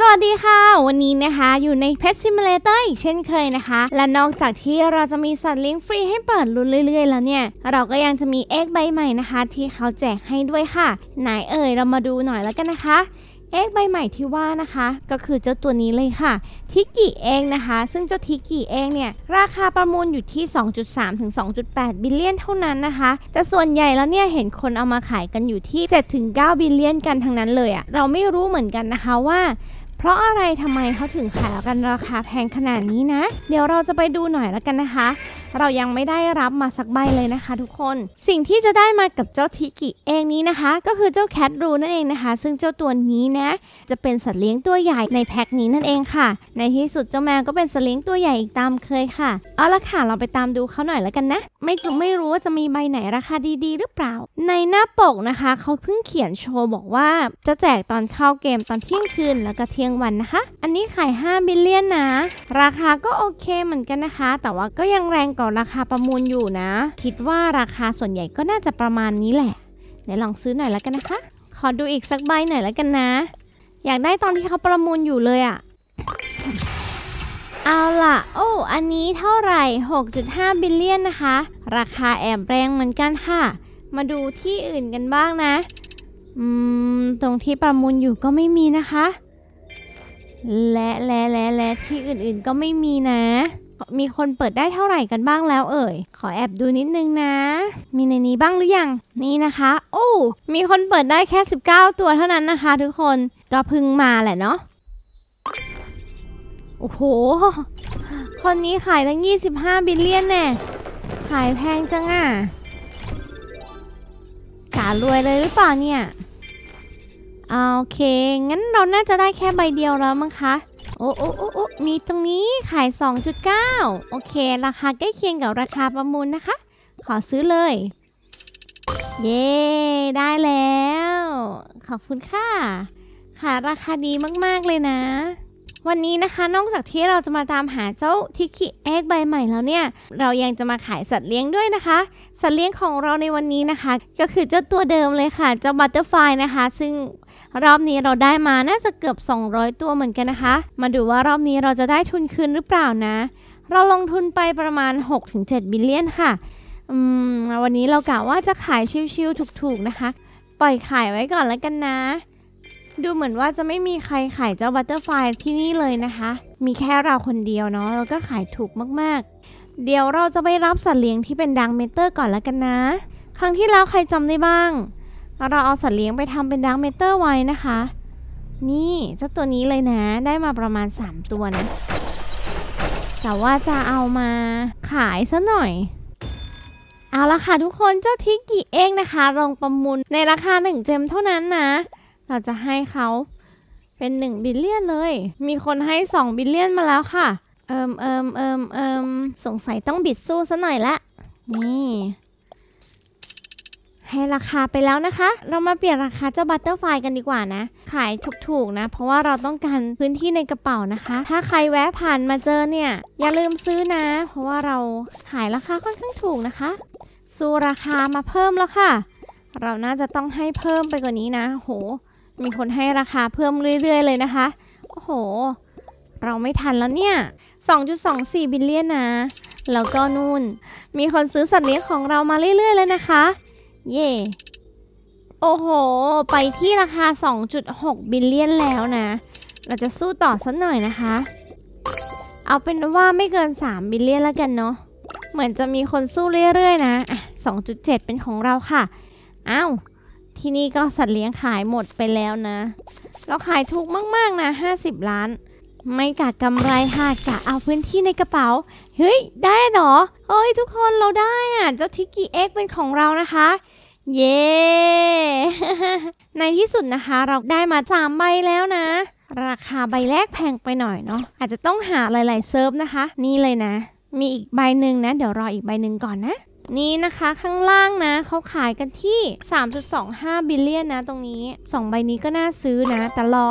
สวัสดีค่ะวันนี้นะคะอยู่ใน Pet Simulator อีกเช่นเคยนะคะ และนอกจากที่เราจะมีสัตว์เลี้ยงฟรีให้เปิดลุ้นเรื่อย ๆแล้วเนี่ยเราก็ยังจะมีเอ็กใบใหม่นะคะที่เขาแจกให้ด้วยค่ะไหนเอ่ย เรามาดูหน่อยแล้วกันนะคะเอ็กใบใหม่ที่ว่านะคะก็คือเจ้าตัวนี้เลยค่ะ ทิกิเองนะคะ ซึ่งเจ้าทิกิเองเนี่ยราคาประมูลอยู่ที่ 2.3ถึง2.8บิลเลียนเท่านั้นนะคะ แต่ส่วนใหญ่แล้วเนี่ยเห็นคนเอามาขายกันอยู่ที่7ถึง9บิลเลียนกันทั้งนั้นเลยอะเราไม่รู้เหมือนกันนะคะว่าเพราะอะไรทำไมเขาถึงขายกันราคาแพงขนาดนี้นะ เดี๋ยวเราจะไปดูหน่อยแล้วกันนะคะเรายังไม่ได้รับมาสักใบเลยนะคะ ทุกคนสิ่งที่จะได้มากับเจ้าทิกิเองนี้นะคะ ก็คือเจ้าแคทรูนั่นเองนะคะ ซึ่งเจ้าตัวนี้นะ จะเป็นสัตว์เลี้ยงตัวใหญ่ในแพ็คนี้นั่นเองค่ะในที่สุดเจ้าแมวก็เป็นสัตว์เลี้ยงตัวใหญ่อีกตามเคยค่ะ เอาละค่ะเราไปตามดูเขาหน่อยแล้วกันนะไม่ถึงไม่รู้ว่าจะมีใบไหนราคาดีๆ หรือเปล่า ในหน้าปกนะคะเขาเพิ่งเขียนโชว์บอกว่าจะแจกตอนเข้าเกมตอนเที่ยงคืนแล้วก็เที่ยงวันนะคะ อันนี้ขาย5บิลเลียนนะราคาก็โอเคเหมือนกันนะคะ แต่ว่าก็ยังแรงก่าราคาประมูลอยู่นะ คิดว่าราคาส่วนใหญ่ก็น่าจะประมาณนี้แหละไหนลองซื้อหน่อยแล้วกันนะคะ ขอดูอีกสักใบหน่อยแล้วกันนะ อยากได้ตอนที่เขาประมูลอยู่เลยอะเอาล่ะโอ้อันนี้เท่าไหร่ 6.5 บิลเลียนนะคะ ราคาแอบแรงเหมือนกันค่ะ มาดูที่อื่นกันบ้างนะอืมตรงที่ประมูลอยู่ก็ไม่มีนะคะ และและและและที่อื่นๆก็ไม่มีนะมีคนเปิดได้เท่าไหร่กันบ้างแล้ว เอ่ยขอแอบดูนิดนึงนะ มีในนี้บ้างหรือยังนี่นะคะ โอ้มีคนเปิดได้แค่ 19 ตัวเท่านั้นนะคะทุกคนก็พึ่งมาแหละเนาะโอ้โห คนนี้ขายตั้ง25 บิลเลียนแน่ขายแพงจังอะ่ะการวยเลยหรือเปล่าเนี่ยโอเค งั้นเราน่าจะได้แค่ใบเดียวแล้วมั้งคะโอ้โอ้โอ้โอ้มีตรงนี้ขาย 2.9 โอเคราคาใกล้เคียงกับราคาประมูลนะคะ ขอซื้อเลย เย้ได้แล้ว ขอบคุณค่ะ ค่ะราคาดีมากๆเลยนะ วันนี้นะคะนอกจากที่เราจะมาตามหาเจ้าทิกิเอ็กใบใหม่แล้วเนี่ย เรายังจะมาขายสัตว์เลี้ยงด้วยนะคะ สัตว์เลี้ยงของเราในวันนี้นะคะ ก็คือเจ้าตัวเดิมเลยค่ะ เจ้าบัตเตอร์ไฟนะคะ ซึ่งรอบนี้เราได้มา น่าจะเกือบ 200 ตัวเหมือนกันนะคะ มาดูว่ารอบนี้เราจะได้ทุนคืนหรือเปล่านะ เราลงทุนไปประมาณ 6-7บิลเลียนค่ะ อืม วันนี้เรากะว่าจะขายชิวๆถูกๆนะคะ ปล่อยขายไว้ก่อนแล้วกันนะ ดูเหมือนว่าจะไม่มีใครขายเจ้าบัตเตอร์ไฟที่นี่เลยนะคะ มีแค่เราคนเดียวเนาะ แล้วก็ขายถูกมากๆ เดี๋ยวเราจะไปรับสัตว์เลี้ยงที่เป็นดังเมเตอร์ก่อนแล้วกันนะ ครั้งที่แล้วใครจำได้บ้างแล้วเราเอาสัตว์เลี้ยงไปทำเป็นดังเมเตอร์ไว้นะคะ นี่เจ้าตัวนี้เลยนะ ได้มาประมาณ 3 ตัวนะ แต่ว่าจะเอามาขายซะหน่อย เอาละค่ะทุกคนเจ้าทิกกี้เองนะคะลงประมูลในราคา 1 เจมเท่านั้นนะ เราจะให้เขาเป็น1บิลเลียนเลย มีคนให้2บิลเลียนมาแล้วค่ะ เอิมเอิมเอิมเอิมสงสัยต้องบิดสู้ซะหน่อยละ นี่ให้ราคาไปแล้วนะคะ เรามาเปลี่ยนราคาเจ้าบัตเตอร์ไฟกันดีกว่านะ ขายถูกๆนะ เพราะว่าเราต้องการพื้นที่ในกระเป๋านะคะ ถ้าใครแวะผ่านมาเจอเนี่ย อย่าลืมซื้อนะ เพราะว่าเราขายราคาค่อนข้างถูกนะคะ สู้ราคามาเพิ่มแล้วค่ะ เราน่าจะต้องให้เพิ่มไปกว่านี้นะ โห มีคนให้ราคาเพิ่มเรื่อย ๆเลยนะคะ โอ้โห เราไม่ทันแล้วเนี่ย2.24 บิลเลียนนะ แล้วก็นู่น มีคนซื้อสัตว์เลี้ยงของเรามาเรื่อยๆเลยนะคะเย่โอ้โห ไปที่ราคา 2.6 บิลเลียนแล้วนะ เราจะสู้ต่อสักหน่อยนะคะ เอาเป็นว่าไม่เกิน 3 บิลเลียนแล้วกันเนาะ เหมือนจะมีคนสู้เรื่อยๆนะอ2.7 เป็นของเราค่ะ อ้าว ที่นี่ก็สัตว์เลี้ยงขายหมดไปแล้วนะ เราขายถูกมากๆนะ 50 ล้าน ไม่กะกำไรค่ะจะเอาพื้นที่ในกระเป๋า เฮ้ย ได้เหรอ เฮ้ยทุกคนเราได้อ่ะเจ้าทิกกี้เอ็กเป็นของเรานะคะเย้ในที่สุดนะคะ เราได้มาสามใบแล้วนะ ราคาใบแรกแพงไปหน่อยเนาะอาจจะต้องหาหลายๆเซิร์ฟนะคะ นี่เลยนะ มีอีกใบหนึ่งนะเดี๋ยวรออีกใบหนึ่งก่อนนะนี่นะคะข้างล่างนะเขาขายกันที่ 3.25 บิลเลียนนะ ตรงนี้ 2 ใบนี้ก็น่าซื้อนะแต่รอ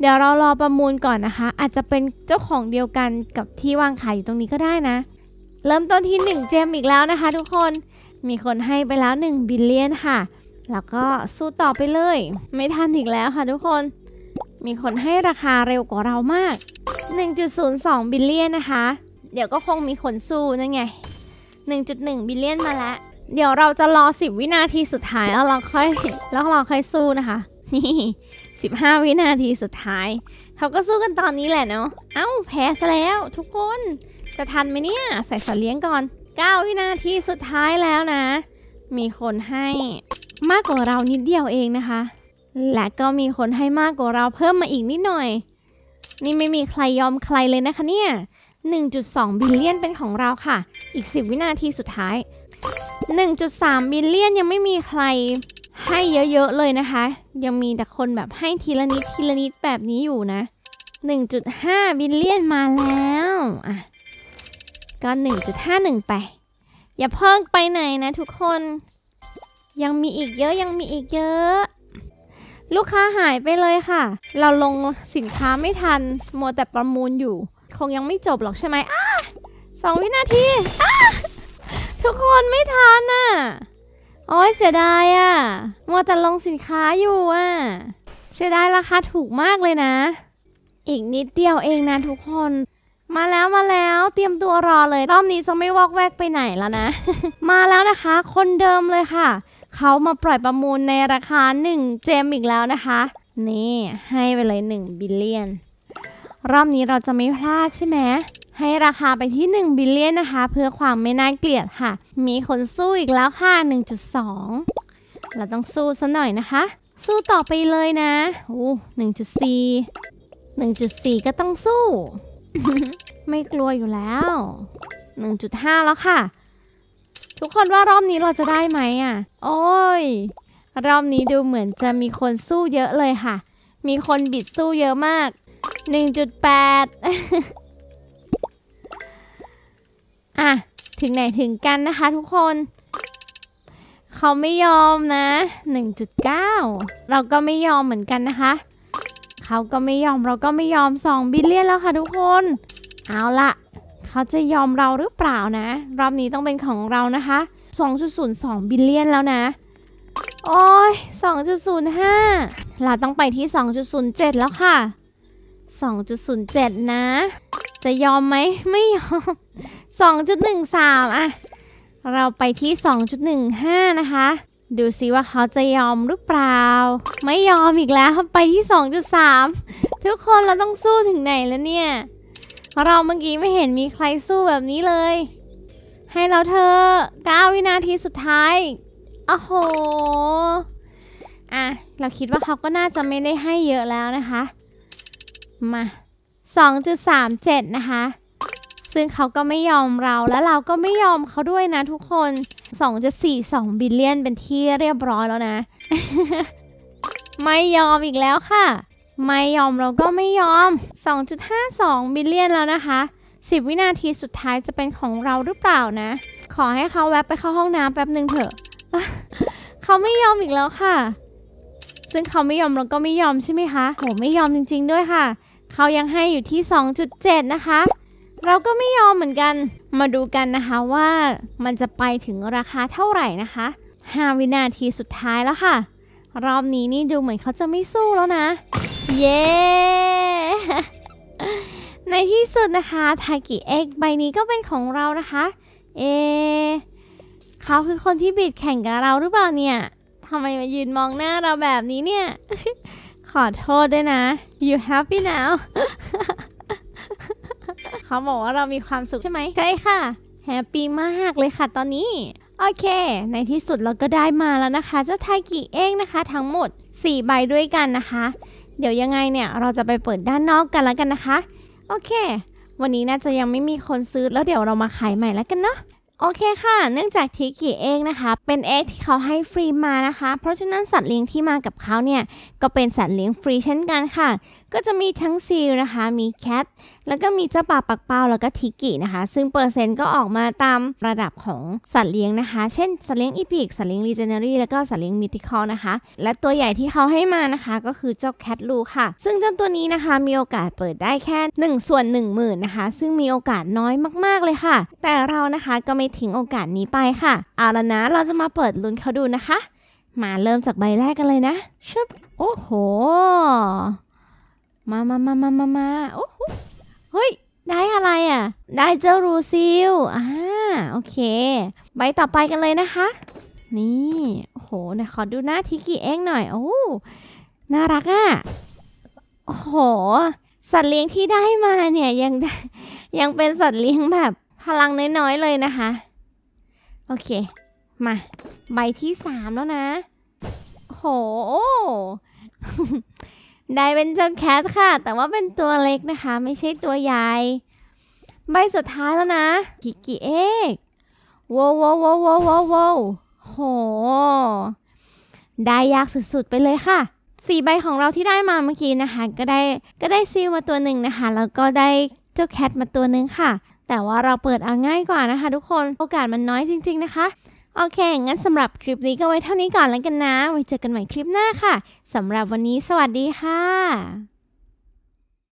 เดี๋ยวเรารอประมูลก่อนนะคะ อาจจะเป็นเจ้าของเดียวกันกับที่วางขายอยู่ตรงนี้ก็ได้นะ เริ่มต้นที่1เจมอีกแล้วนะคะทุกคนมีคนให้ไปแล้ว 1 บิลเลียนค่ะ แล้วก็สู้ต่อไปเลย ไม่ทันอีกแล้วค่ะ ทุกคน มีคนให้ราคาเร็วกว่าเรามาก 1.02 บิลเลียนนะคะเดี๋ยวก็คงมีคนสู้นั่นไง1.1บิลเลียนมาแล้ว เดี๋ยวเราจะรอ 10 วินาทีสุดท้ายแล้วเราค่อยแล้วเราค่อยสู้นะคะนี่15 วินาทีสุดท้าย เขาก็สู้กันตอนนี้แหละเนาะ เอ้าแพ้ซะแล้วทุกคน จะทันไหมเนี่ยใส่สัตว์เลี้ยงก่อน9 วินาทีสุดท้ายแล้วนะ มีคนให้มากกว่าเรานิดเดียวเองนะคะ และก็มีคนให้มากกว่าเราเพิ่มมาอีกนิดหน่อย นี่ไม่มีใครยอมใครเลยนะคะเนี่ย1.2บิลเลียนเป็นของเราค่ะ อีก 10 วินาทีสุดท้าย 1.3 บิลเลียนยังไม่มีใครให้เยอะๆเลยนะคะ ยังมีแต่คนแบบให้ทีละนิดทีละนิดแบบนี้อยู่นะ 1.5 บิลเลียนมาแล้วอ่ะก็1.51ไปอย่าเพิ่งไปไหนนะทุกคน ยังมีอีกเยอะยังมีอีกเยอะ ลูกค้าหายไปเลยค่ะ เราลงสินค้าไม่ทันมัวแต่ประมูลอยู่ คงยังไม่จบหรอกใช่ไหมอสองวินาทีทุกคนไม่ทันน่ะโอ้ยเสียดายอ่ะมัวแต่ลงสินค้าอยู่อ่ะเสียดายราคาถูกมากเลยนะ อีกนิดเดียวเองนะทุกคนมาแล้วมาแล้วเตรียมตัวรอเลยรอบนี้จะไม่วอกแวกไปไหนแล้วนะมาแล้วนะคะ คนเดิมเลยค่ะเขามาปล่อยประมูลในราคา1เจมอีกแล้วนะคะนี่ให้ไปเลย1บิลเลียนรอบนี้เราจะไม่พลาดใช่ไหมให้ราคาไปที่ 1บิลเลียนนะคะ เพื่อความไม่น่าเกลียดค่ะ มีคนสู้อีกแล้วค่ะ1.2 เราต้องสู้ซะหน่อยนะคะ สู้ต่อไปเลยนะอู้1.4 1.4 ก็ต้องสู้ไม่กลัวอยู่แล้ว1.5แล้วค่ะ ทุกคนว่ารอบนี้เราจะได้ไหมอ่ะ โอ้ย รอบนี้ดูเหมือนจะมีคนสู้เยอะเลยค่ะ มีคนบิดสู้เยอะมาก 1.8อ่ะถึงไหนถึงกันนะคะทุกคน เขาไม่ยอมนะ 1.9 เราก็ไม่ยอมเหมือนกันนะคะเขาก็ไม่ยอมเราก็ไม่ยอมสองบิลเลียนแล้วค่ะทุกคน เอาละเขาจะยอมเราหรือเปล่านะ รอบนี้ต้องเป็นของเรานะคะ 2.02บิลเลียนแล้วนะ โอ้ย2.05 เราต้องไปที่ 2.07 แล้วค่ะ 2.07 นะ จะยอมไหมไม่ยอม 2.13 อ่ะ เราไปที่ 2.15 นะคะดูซิว่าเขาจะยอมหรือเปล่า ไม่ยอมอีกแล้ว ไปที่ 2.3 ทุกคนเราต้องสู้ถึงไหนแล้วเนี่ย เราเมื่อกี้ไม่เห็นมีใครสู้แบบนี้เลย ให้เราเธอ9วินาทีสุดท้าย โอ้โห อ่ะ เราคิดว่าเขาก็น่าจะไม่ได้ให้เยอะแล้วนะคะ มา2.37นะคะ ซึ่งเขาก็ไม่ยอมเราและเราก็ไม่ยอมเขาด้วยนะทุกคน2.42บิลเลียนเป็นที่เรียบร้อยแล้วนะ ไม่ยอมอีกแล้วค่ะ ไม่ยอมเราก็ไม่ยอม 2.52บิลเลียนแล้วนะคะ 10 วินาทีสุดท้ายจะเป็นของเราหรือเปล่านะ ขอให้เขาแวะ ไปเข้าห้องน้ำแป๊บหนึ่งเถอะเขาไม่ยอมอีกแล้วค่ะ ซึ่งเขาไม่ยอมเราก็ไม่ยอม ใช่ไหมคะโหไม่ยอมจริงๆด้วยค่ะเขายังให้อยู่ที่ 2.7 นะคะ เราก็ไม่ยอมเหมือนกันมาดูกันนะคะว่ามันจะไปถึงราคาเท่าไหร่นะคะ 5 วินาทีสุดท้ายแล้วค่ะ รอบนี้นี่ดูเหมือนเขาจะไม่สู้แล้วนะ เย้ ในที่สุดนะคะ ทากิเอ็กใบนี้ก็เป็นของเรานะคะ เอเขาคือคนที่บิดแข่งกับเราหรือเปล่าเนี่ย ทำไมมายืนมองหน้าเราแบบนี้เนี่ย ขอโทษด้วยนะ you happy now เขาบอกว่าเรามีความสุขใช่ไหมใช่ค่ะแฮปปี้มากเลยค่ะตอนนี้โอเค ในที่สุดเราก็ได้มาแล้วนะคะ เจ้าไทกิเองนะคะ ทั้งหมด 4 ใบด้วยกันนะคะ เดี๋ยวยังไงเนี่ยเราจะไปเปิดด้านนอกกันแล้วกันนะคะ โอเค วันนี้น่าจะยังไม่มีคนซื้อแล้วเดี๋ยวเรามาขายใหม่แล้วกันเนาะโอเคค่ะ เนื่องจากทิกิเองนะคะเป็นเอ็กที่เขาให้ฟรีมานะคะ เพราะฉะนั้นสัตว์เลี้ยงที่มากับเขาเนี่ยก็เป็นสัตว์เลี้ยงฟรีเช่นกันค่ะ ก็จะมีทั้งซีลนะคะ มีแคท แล้วก็มีเจ้าป่าปักเป้าแล้วก็ทิกินะคะ ซึ่งเปอร์เซ็นต์ก็ออกมาตามระดับของสัตว์เลี้ยงนะคะ เช่นสัตว์เลี้ยงอีพิกสัตว์เลี้ยงรีเจเนอรี่แล้วก็สัตว์เลี้ยงมิติคอลนะคะ และตัวใหญ่ที่เขาให้มานะคะก็คือเจ้าแคทลูค่ะ ซึ่งเจ้าตัวนี้นะคะมีโอกาสเปิดได้แค่1ส่วน1 0,000นะคะซึ่งมีโอกาสน้อยมากๆเลยค่ะ แต่เรานะคะก็ไม่ทิ้งโอกาสนี้ไปค่ะเอาละนะ เราจะมาเปิดลุ้นเขาดูนะคะ มาเริ่มจากใบแรกกันเลยนะชึบโอ้โห มามามามามามาโอ้โหเฮ้ย ได้อะไรอ่ะ ได้เจ้ารูซิลอ่าโอเค ใบต่อไปกันเลยนะคะ นี่ โอ้โหนะขอดูหน้าทิกิเองหน่อย โอ้ น่ารักอ่ะโอ้โหสัตว์เลี้ยงที่ได้มาเนี่ยยังยังเป็นสัตว์เลี้ยงแบบพลังน้อยๆเลยนะคะ โอเค มา ใบที่สามแล้วนะ โห ได้เป็นเจ้าแคทค่ะ แต่ว่าเป็นตัวเล็กนะคะ ไม่ใช่ตัวใหญ่ ใบสุดท้ายแล้วนะกิกิเอกโวโวโวโวโวาวโห ได้ยากสุดๆไปเลยค่ะ สี่ใบของเราที่ได้มาเมื่อกี้นะคะ ก็ได้ ก็ได้ซีลมาตัวหนึ่งนะคะ แล้วก็ได้เจ้าแคทมาตัวหนึ่งค่ะแต่ว่าเราเปิดเอาง่ายกว่านะคะทุกคนโอกาสมันน้อยจริง ๆนะคะ โอเคงั้นสำหรับคลิปนี้ก็ไว้เท่านี้ก่อนแล้วกันนะ ไว้เจอกันใหม่คลิปหน้าค่ะสำหรับวันนี้สวัสดีค่ะ